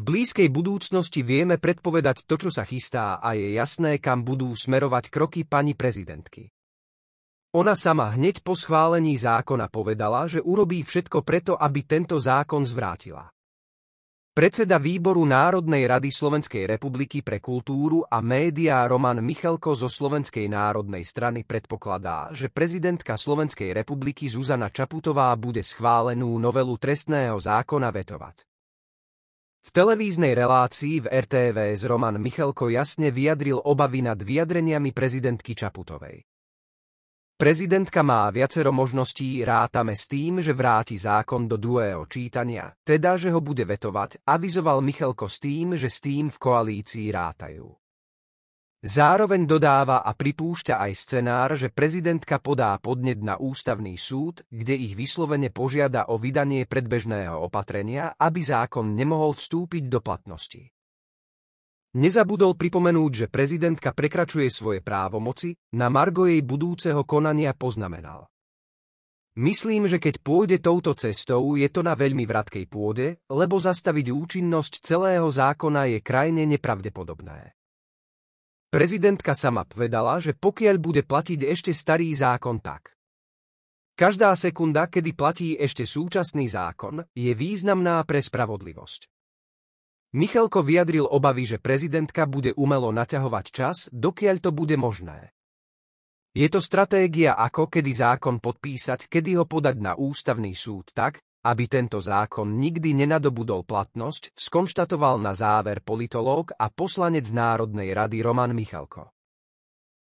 V blízkej budúcnosti vieme predpovedať to, čo sa chystá a je jasné, kam budú smerovať kroky pani prezidentky. Ona sama hneď po schválení zákona povedala, že urobí všetko preto, aby tento zákon zvrátila. Predseda výboru Národnej rady Slovenskej republiky pre kultúru a médiá Roman Michalko zo Slovenskej národnej strany predpokladá, že prezidentka Slovenskej republiky Zuzana Čaputová bude schválenú novelu trestného zákona vetovať. V televíznej relácii v RTV z Roman Michalko jasne vyjadril obavy nad vyjadreniami prezidentky Čaputovej. Prezidentka má viacero možností, rátame s tým, že vráti zákon do druhého čítania, teda že ho bude vetovať, avizoval Michalko s tým, že s tým v koalícii rátajú. Zároveň dodáva a pripúšťa aj scenár, že prezidentka podá podnet na ústavný súd, kde ich vyslovene požiada o vydanie predbežného opatrenia, aby zákon nemohol vstúpiť do platnosti. Nezabudol pripomenúť, že prezidentka prekračuje svoje právomoci, na margo jej budúceho konania poznamenal. Myslím, že keď pôjde touto cestou, je to na veľmi vratkej pôde, lebo zastaviť účinnosť celého zákona je krajne nepravdepodobné. Prezidentka sama povedala, že pokiaľ bude platiť ešte starý zákon tak. Každá sekunda, kedy platí ešte súčasný zákon, je významná pre spravodlivosť. Michalko vyjadril obavy, že prezidentka bude umelo naťahovať čas, dokiaľ to bude možné. Je to stratégia ako kedy zákon podpísať, kedy ho podať na ústavný súd tak, aby tento zákon nikdy nenadobudol platnosť, skonštatoval na záver politológ a poslanec Národnej rady Roman Michalko.